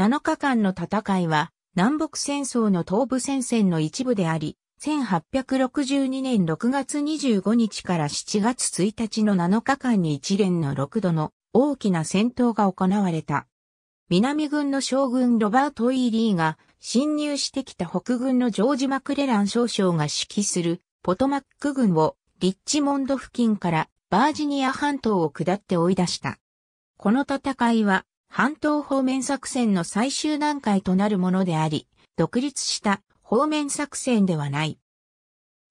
7日間の戦いは、南北戦争の東部戦線の一部であり、1862年6月25日から7月1日の7日間に一連の6度の大きな戦闘が行われた。南軍の将軍ロバート・イーリーが侵入してきた北軍のジョージ・マクレラン少将が指揮するポトマック軍をリッチモンド付近からバージニア半島を下って追い出した。この戦いは半島方面作戦の最終段階となるものであり、独立した方面作戦ではない。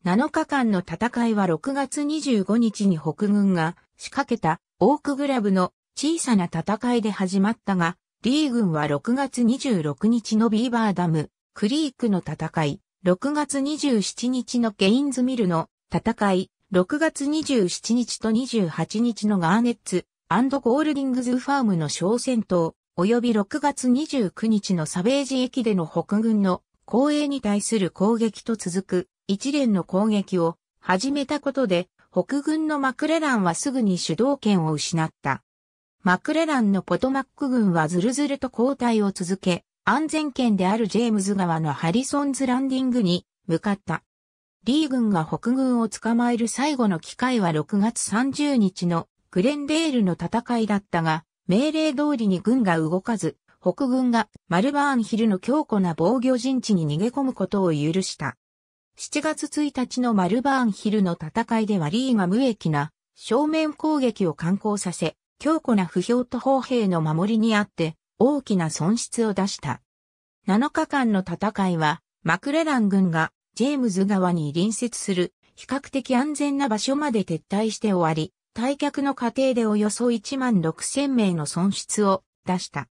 7日間の戦いは6月25日に北軍が仕掛けたオークグラブの小さな戦いで始まったが、リー軍は6月26日のビーバーダム、クリークの戦い、6月27日のケインズミルの戦い、6月27日と28日のガーネッツ、アンドゴールディングズファームの小戦闘、及び6月29日のサベージ駅での北軍の公営に対する攻撃と続く一連の攻撃を始めたことで、北軍のマクレランはすぐに主導権を失った。マクレランのポトマック軍はずるずると交代を続け、安全圏であるジェームズ川のハリソンズランディングに向かった。リー軍が北軍を捕まえる最後の機会は6月30日のグレンデールの戦いだったが、命令通りに軍が動かず、北軍がマルバーンヒルの強固な防御陣地に逃げ込むことを許した。7月1日のマルバーンヒルの戦いではリーが無益な正面攻撃を敢行させ、強固な不評と砲兵の守りにあって大きな損失を出した。7日間の戦いは、マクレラン軍がジェームズ川に隣接する比較的安全な場所まで撤退して終わり、退却の過程でおよそ1万6千名の損失を出した。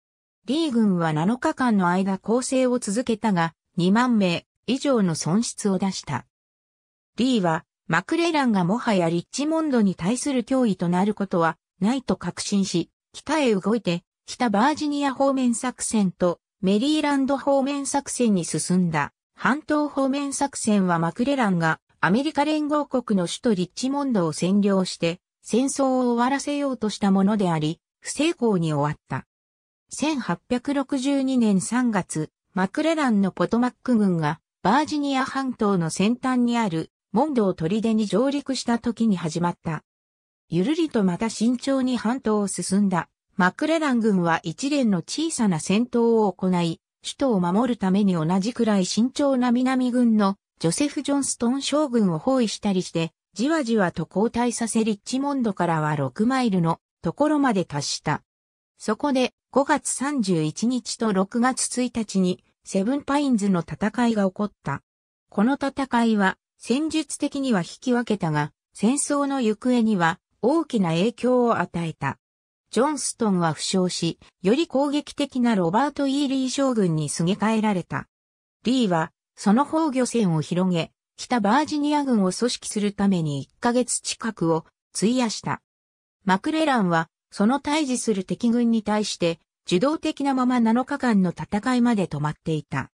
リー軍は7日間の間攻勢を続けたが、2万名以上の損失を出した。リーは、マクレランがもはやリッチモンドに対する脅威となることはないと確信し、北へ動いて、北バージニア方面作戦とメリーランド方面作戦に進んだ。半島方面作戦はマクレランがアメリカ連合国の首都リッチモンドを占領して戦争を終わらせようとしたものであり、不成功に終わった。1862年3月、マクレランのポトマック軍がバージニア半島の先端にあるモンドを出に上陸した時に始まった。ゆるりとまた慎重に半島を進んだ。マクレラン軍は一連の小さな戦闘を行い、首都を守るために同じくらい慎重な南軍のジョセフ・ジョンストン将軍を包囲したりして、じわじわと交代させリッチモンドからは6マイルのところまで達した。そこで5月31日と6月1日にセブンパインズの戦いが起こった。この戦いは戦術的には引き分けたが戦争の行方には大きな影響を与えた。ジョンストンは負傷し、より攻撃的なロバート・イーリー将軍にすげ替えられた。リーは、その防御線を広げ、北バージニア軍を組織するために1ヶ月近くを費やした。マクレランは、その対峙する敵軍に対して、受動的なまま7日間の戦いまで止まっていた。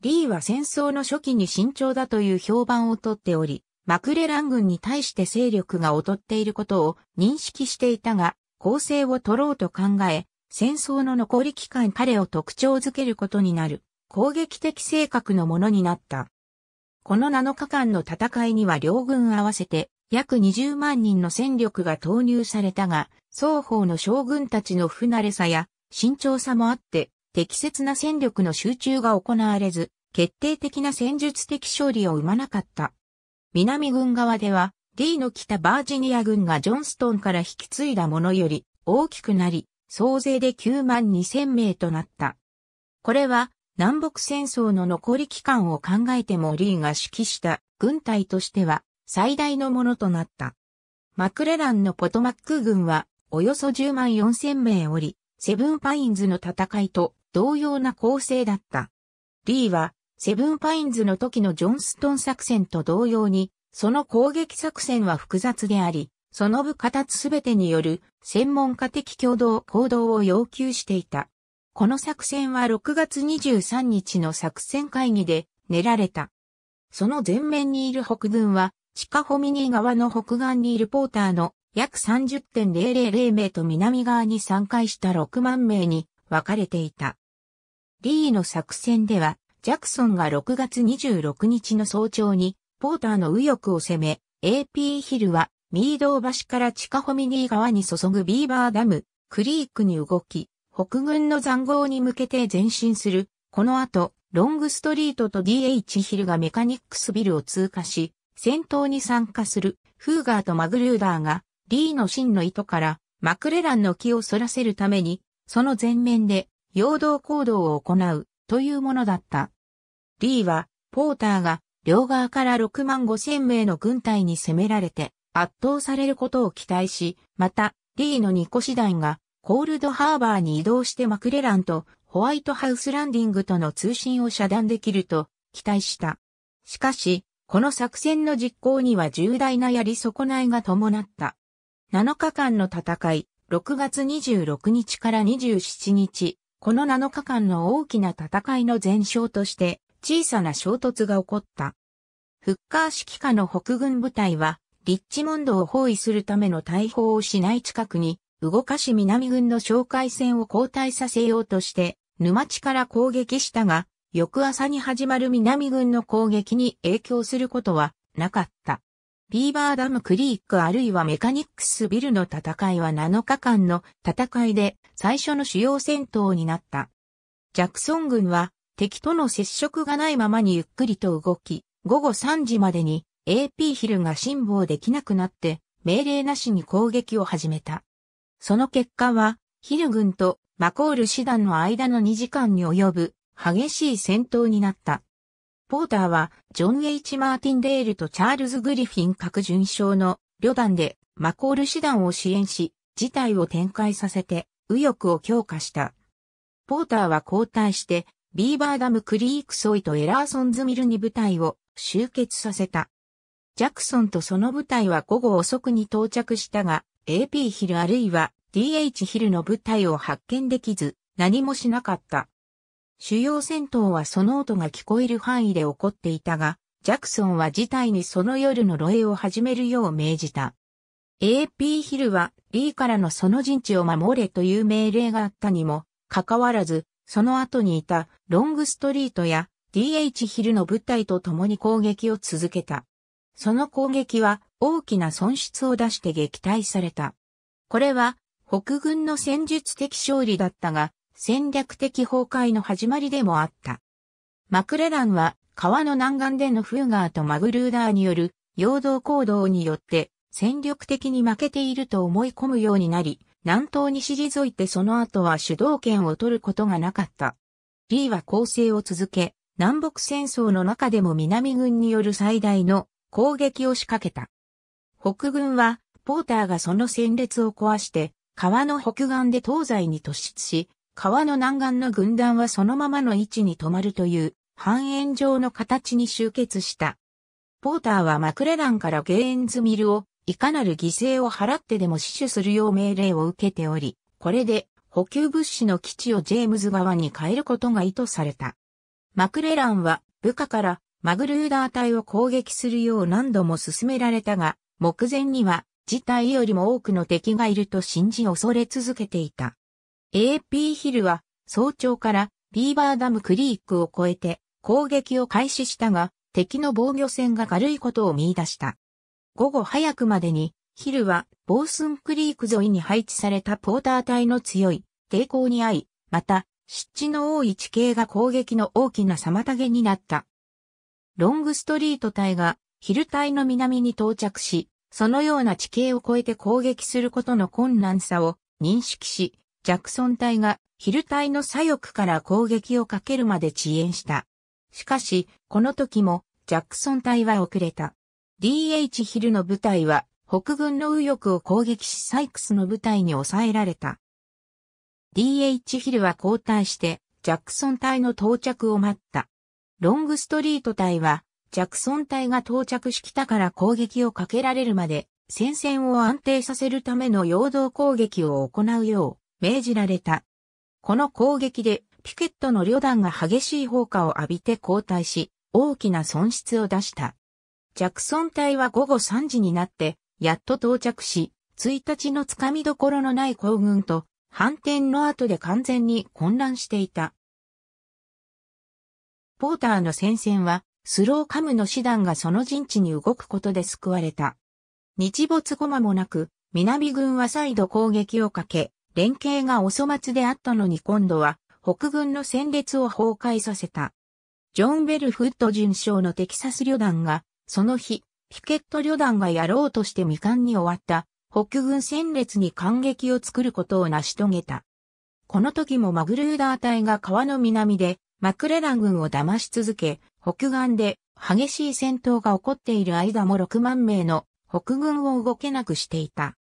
リーは戦争の初期に慎重だという評判をとっており、マクレラン軍に対して勢力が劣っていることを認識していたが、攻勢を取ろうと考え、戦争の残り期間彼を特徴づけることになる、攻撃的性格のものになった。この7日間の戦いには両軍合わせて約20万人の戦力が投入されたが、双方の将軍たちの不慣れさや慎重さもあって、適切な戦力の集中が行われず、決定的な戦術的勝利を生まなかった。南軍側では、D の北バージニア軍がジョンストンから引き継いだものより大きくなり、総勢で9万2千名となった。これは南北戦争の残り期間を考えてもリーが指揮した軍隊としては最大のものとなった。マクレランのポトマック軍はおよそ10万4千名おり、セブンパインズの戦いと同様な構成だった。リーはセブンパインズの時のジョンストン作戦と同様に、その攻撃作戦は複雑であり、その部下達すべてによる専門家的共同行動を要求していた。この作戦は6月23日の作戦会議で練られた。その前面にいる北軍は、地下ホミニー側の北岸にいるポーターの約30.000名と南側に参加した6万名に分かれていた。リーの作戦では、ジャクソンが6月26日の早朝に、ポーターの右翼を攻め、AP ヒルは、ミードー橋から地下ホミニー川に注ぐビーバーダム、クリークに動き、北軍の残壕に向けて前進する。この後、ロングストリートと DH ヒルがメカニックスビルを通過し、戦闘に参加するフーガーとマグルーダーがリーの真の意図からマクレランの気を反らせるために、その前面で陽動行動を行うというものだった。リーはポーターが両側から6万5千名の軍隊に攻められて圧倒されることを期待し、またリーの2個師団がコールドハーバーに移動してマクレランとホワイトハウスランディングとの通信を遮断できると期待した。しかし、この作戦の実行には重大なやり損ないが伴った。7日間の戦い、6月26日から27日、この7日間の大きな戦いの前哨として小さな衝突が起こった。フッカー指揮下の北軍部隊は、リッチモンドを包囲するための大砲を市内近くに動かし南軍の哨戒戦を後退させようとして、沼地から攻撃したが、翌朝に始まる南軍の攻撃に影響することはなかった。ビーバーダムクリークあるいはメカニックスビルの戦いは7日間の戦いで最初の主要戦闘になった。ジャクソン軍は敵との接触がないままにゆっくりと動き、午後3時までに AP ヒルが辛抱できなくなって命令なしに攻撃を始めた。その結果は、ヒル軍とマコール師団の間の2時間に及ぶ激しい戦闘になった。ポーターは、ジョン・ H・ マーティンデールとチャールズ・グリフィン各巡将の旅団でマコール師団を支援し、事態を展開させて、右翼を強化した。ポーターは交代して、ビーバーダムクリークソイとエラーソンズミルに部隊を集結させた。ジャクソンとその部隊は午後遅くに到着したが、AP ヒルあるいは DH ヒルの部隊を発見できず何もしなかった。主要戦闘はその音が聞こえる範囲で起こっていたが、ジャクソンは事態にその夜の漏洩を始めるよう命じた。AP ヒルはリーからのその陣地を守れという命令があったにも、かかわらず、その後にいたロングストリートや DH ヒルの部隊と共に攻撃を続けた。その攻撃は大きな損失を出して撃退された。これは北軍の戦術的勝利だったが戦略的崩壊の始まりでもあった。マクレランは川の南岸でのフーガーとマグルーダーによる陽動行動によって戦力的に負けていると思い込むようになり、南東に退いてその後は主導権を取ることがなかった。リーは攻勢を続け、南北戦争の中でも南軍による最大の攻撃を仕掛けた。北軍は、ポーターがその戦列を壊して、川の北岸で東西に突出し、川の南岸の軍団はそのままの位置に止まるという、半円状の形に集結した。ポーターはマクレランからゲーンズミルを、いかなる犠牲を払ってでも死守するよう命令を受けており、これで補給物資の基地をジェームズ側に変えることが意図された。マクレランは部下からマグルーダー隊を攻撃するよう何度も勧められたが、目前には事態よりも多くの敵がいると信じ恐れ続けていた。AP ヒルは早朝からビーバーダムクリークを越えて攻撃を開始したが敵の防御線が軽いことを見出した。午後早くまでにヒルはボースンクリーク沿いに配置されたポーター隊の強い抵抗に遭い、また湿地の多い地形が攻撃の大きな妨げになった。ロングストリート隊がヒル隊の南に到着し、そのような地形を越えて攻撃することの困難さを認識し、ジャクソン隊がヒル隊の左翼から攻撃をかけるまで遅延した。しかし、この時もジャクソン隊は遅れた。D.H. ヒルの部隊は北軍の右翼を攻撃しサイクスの部隊に抑えられた。D.H. ヒルは交代してジャクソン隊の到着を待った。ロングストリート隊はジャクソン隊が到着し北から攻撃をかけられるまで、戦線を安定させるための陽動攻撃を行うよう命じられた。この攻撃でピケットの旅団が激しい砲火を浴びて後退し、大きな損失を出した。ジャクソン隊は午後3時になって、やっと到着し、1日のつかみどころのない行軍と、反転の後で完全に混乱していた。ポーターの戦線は、スローカムの師団がその陣地に動くことで救われた。日没後間もなく、南軍は再度攻撃をかけ、連携がお粗末であったのに今度は、北軍の戦列を崩壊させた。ジョン・ベルフット巡将のテキサス旅団が、その日、ピケット旅団がやろうとして未完に終わった、北軍戦列に感激を作ることを成し遂げた。この時もマグルーダー隊が川の南で、マクレラン軍を騙し続け、北岸で激しい戦闘が起こっている間も6万名の北軍を動けなくしていた。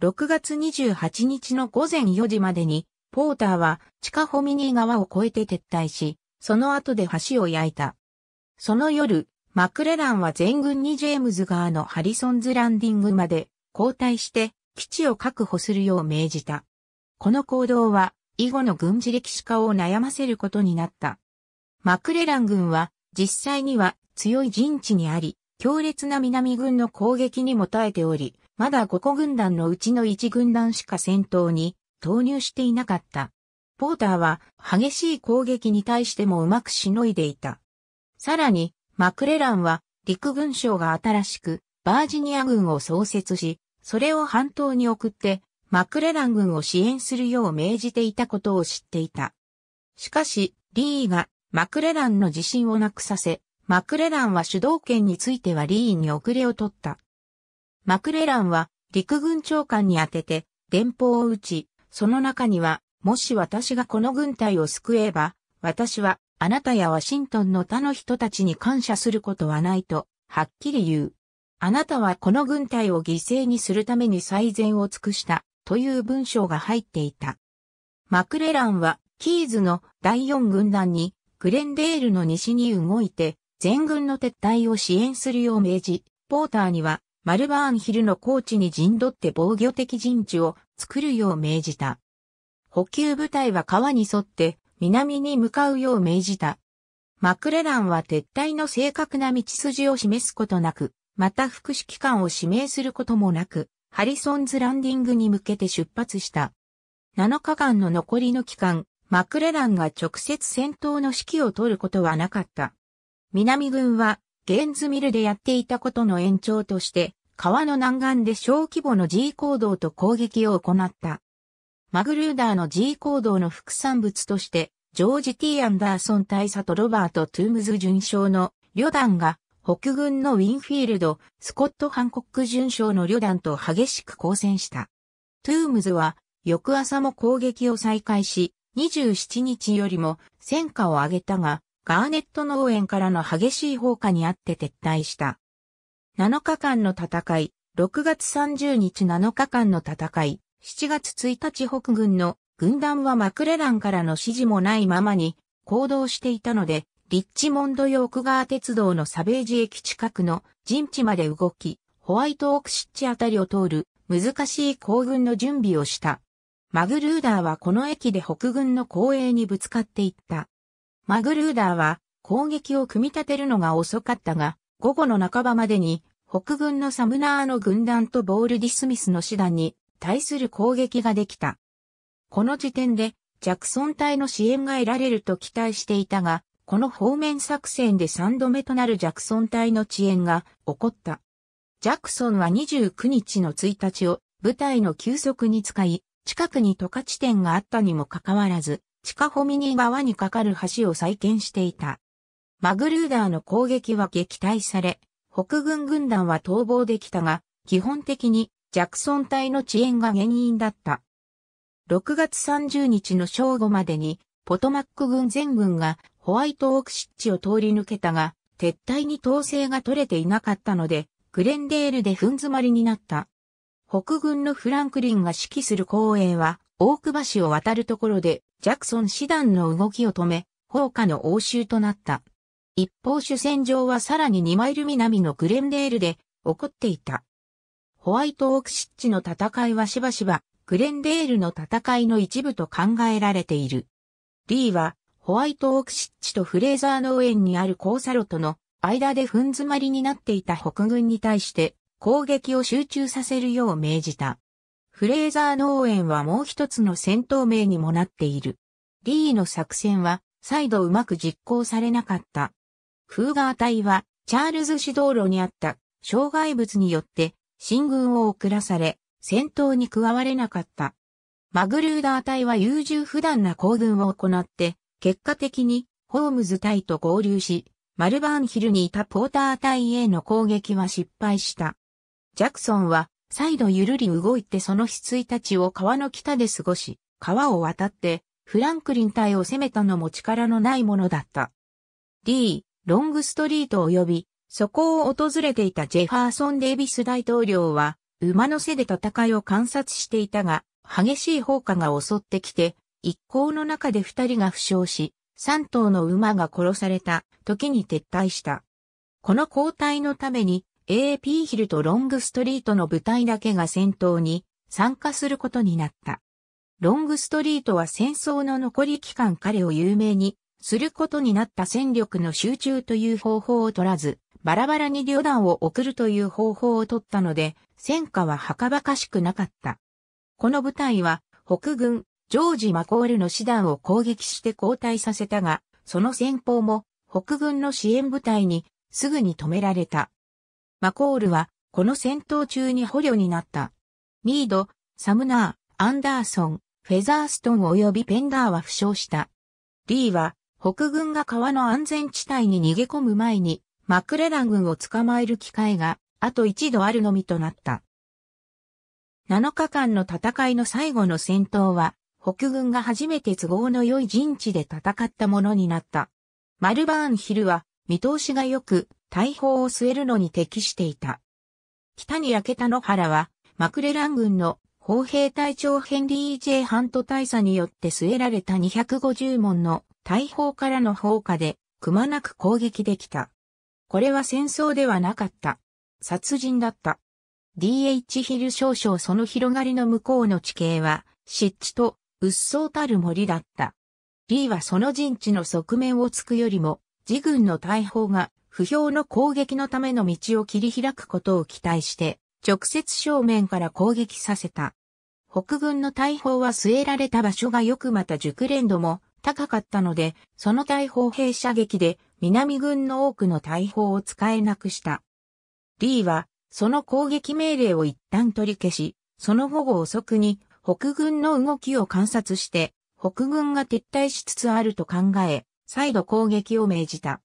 6月28日の午前4時までに、ポーターは地下ホミニー川を越えて撤退し、その後で橋を焼いた。その夜、マクレランは全軍にジェームズ川のハリソンズランディングまで交代して基地を確保するよう命じた。この行動は以後の軍事歴史家を悩ませることになった。マクレラン軍は実際には強い陣地にあり、強烈な南軍の攻撃にも耐えており、まだ5個軍団のうちの1軍団しか戦闘に投入していなかった。ポーターは激しい攻撃に対してもうまくしのいでいた。さらに、マクレランは陸軍省が新しくバージニア軍を創設し、それを半島に送ってマクレラン軍を支援するよう命じていたことを知っていた。しかし、リーがマクレランの自信をなくさせ、マクレランは主導権についてはリーンに遅れを取った。マクレランは陸軍長官に当てて電報を打ち、その中には、もし私がこの軍隊を救えば、私はあなたやワシントンの他の人たちに感謝することはないと、はっきり言う。あなたはこの軍隊を犠牲にするために最善を尽くした、という文章が入っていた。マクレランは、キーズの第四軍団にグレンデールの西に動いて、全軍の撤退を支援するよう命じ、ポーターには、マルバーンヒルの高地に陣取って防御的陣地を作るよう命じた。補給部隊は川に沿って南に向かうよう命じた。マクレランは撤退の正確な道筋を示すことなく、また副指揮官を指名することもなく、ハリソンズランディングに向けて出発した。7日間の残りの期間、マクレランが直接戦闘の指揮を取ることはなかった。南軍は、ゲンズミルでやっていたことの延長として、川の南岸で小規模の G 行動と攻撃を行った。マグルーダーの G 行動の副産物として、ジョージ・ T・ アンダーソン大佐とロバート・トゥームズ准将の旅団が、北軍のウィンフィールド、スコット・ハンコック准将の旅団と激しく交戦した。トゥームズは、翌朝も攻撃を再開し、27日よりも戦果を上げたが、ガーネット農園からの激しい放火にあって撤退した。7日間の戦い、6月30日7日間の戦い、7月1日北軍の軍団はマクレランからの指示もないままに行動していたので、リッチモンドヨーク川鉄道のサベージ駅近くの陣地まで動き、ホワイトオークシッチあたりを通る難しい行軍の準備をした。マグルーダーはこの駅で北軍の後衛にぶつかっていった。マグルーダーは攻撃を組み立てるのが遅かったが、午後の半ばまでに北軍のサムナーの軍団とボール・ディ・スミスの師団に対する攻撃ができた。この時点でジャクソン隊の支援が得られると期待していたが、この方面作戦で3度目となるジャクソン隊の遅延が起こった。ジャクソンは29日の1日を部隊の休息に使い、近くに河地点があったにもかかわらず、地下ホミニ川に架かる橋を再建していた。マグルーダーの攻撃は撃退され、北軍軍団は逃亡できたが、基本的にジャクソン隊の遅延が原因だった。6月30日の正午までに、ポトマック軍全軍がホワイトオーク湿地を通り抜けたが、撤退に統制が取れていなかったので、グレンデールで踏ん詰まりになった。北軍のフランクリンが指揮する公営は、大久橋を渡るところで、ジャクソン師団の動きを止め、砲火の応酬となった。一方主戦場はさらに2マイル南のグレンデールで起こっていた。ホワイトオークシッチの戦いはしばしばグレンデールの戦いの一部と考えられている。リーはホワイトオークシッチとフレーザー農園にあるコーサロとの間で踏ん詰まりになっていた北軍に対して攻撃を集中させるよう命じた。フレーザー農園はもう一つの戦闘名にもなっている。リーの作戦は再度うまく実行されなかった。フーガー隊はチャールズ市道路にあった障害物によって進軍を遅らされ戦闘に加われなかった。マグルーダー隊は優柔不断な行軍を行って結果的にホームズ隊と合流し、マルバーンヒルにいたポーター隊への攻撃は失敗した。ジャクソンは、再度ゆるり動いてその日1日を川の北で過ごし、川を渡って、フランクリン隊を攻めたのも力のないものだった。D、ロングストリート及び、そこを訪れていたジェファーソン・デイビス大統領は、馬の背で戦いを観察していたが、激しい砲火が襲ってきて、一行の中で二人が負傷し、三頭の馬が殺された時に撤退した。この交代のために AP ヒルとロングストリートの部隊だけが戦闘に参加することになった。ロングストリートは戦争の残り期間彼を有名にすることになった戦力の集中という方法を取らず、バラバラに旅団を送るという方法を取ったので、戦果ははかばかしくなかった。この部隊は北軍、ジョージ・マコールの師団を攻撃して交代させたが、その戦法も北軍の支援部隊にすぐに止められた。マコールは、この戦闘中に捕虜になった。ミード、サムナー、アンダーソン、フェザーストン及びペンダーは負傷した。リーは、北軍が川の安全地帯に逃げ込む前に、マクレラン軍を捕まえる機会が、あと一度あるのみとなった。7日間の戦いの最後の戦闘は、北軍が初めて都合の良い陣地で戦ったものになった。マルバーンヒルは見通しが良く、大砲を据えるのに適していた。北に焼けた野原は、マクレラン軍の砲兵隊長ヘンリー・ J・ ハント大佐によって据えられた250門の大砲からの砲火で、くまなく攻撃できた。これは戦争ではなかった。殺人だった。D.H. ヒル少々その広がりの向こうの地形は、湿地と、鬱蒼たる森だった。リーはその陣地の側面を突くよりも、自軍の大砲が不評の攻撃のための道を切り開くことを期待して、直接正面から攻撃させた。北軍の大砲は据えられた場所がよくまた熟練度も高かったので、その大砲兵射撃で南軍の多くの大砲を使えなくした。リーは、その攻撃命令を一旦取り消し、その午後遅くに北軍の動きを観察して、北軍が撤退しつつあると考え、再度攻撃を命じた。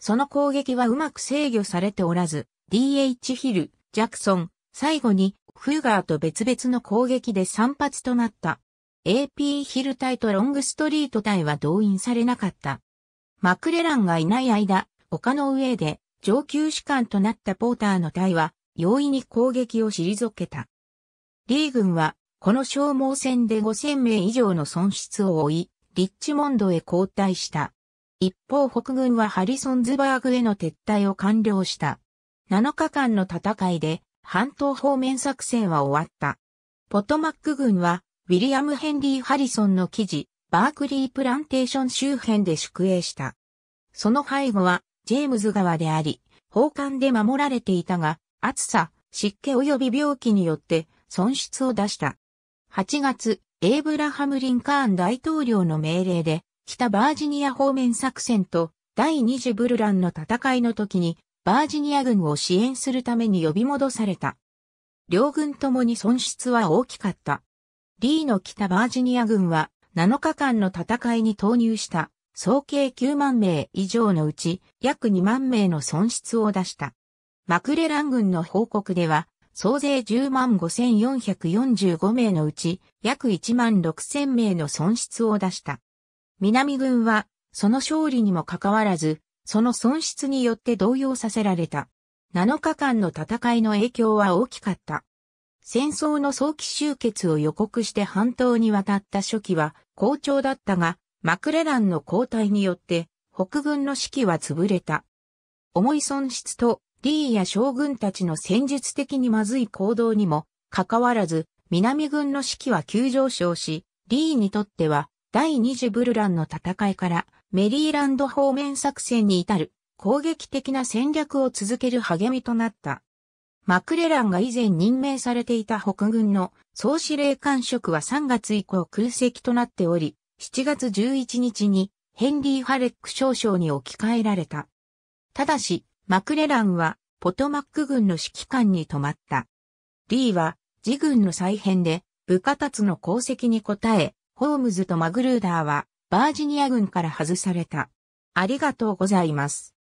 その攻撃はうまく制御されておらず、DH ヒル、ジャクソン、最後にフーガーと別々の攻撃で散発となった。AP ヒル隊とロングストリート隊は動員されなかった。マクレランがいない間、丘の上で上級士官となったポーターの隊は容易に攻撃を退けた。リー軍はこの消耗戦で5000名以上の損失を負い、リッチモンドへ後退した。一方北軍はハリソンズバーグへの撤退を完了した。7日間の戦いで半島方面作戦は終わった。ポトマック軍はウィリアム・ヘンリー・ハリソンの記事、バークリー・プランテーション周辺で宿営した。その背後はジェームズ川であり、砲艦で守られていたが、暑さ、湿気及び病気によって損失を出した。8月、エイブラハム・リンカーン大統領の命令で、北バージニア方面作戦と第二次ブルランの戦いの時にバージニア軍を支援するために呼び戻された。両軍ともに損失は大きかった。リーの北バージニア軍は7日間の戦いに投入した総計9万名以上のうち約2万名の損失を出した。マクレラン軍の報告では総勢10万5445名のうち約1万6000名の損失を出した。南軍は、その勝利にもかかわらず、その損失によって動揺させられた。7日間の戦いの影響は大きかった。戦争の早期終結を予告して半島に渡った初期は好調だったが、マクレランの交代によって北軍の指揮は潰れた。重い損失とリーや将軍たちの戦術的にまずい行動にも、かかわらず、南軍の士気は急上昇し、リーにとっては第二次ブルランの戦いからメリーランド方面作戦に至る攻撃的な戦略を続ける励みとなった。マクレランが以前任命されていた北軍の総司令官職は3月以降空席となっており、7月11日にヘンリー・ファレック少将に置き換えられた。ただし、マクレランはポトマック軍の指揮官に止まった。リーは自軍の再編で部下達の功績に応え、ホームズとマグルーダーはバージニア軍から外された。ありがとうございます。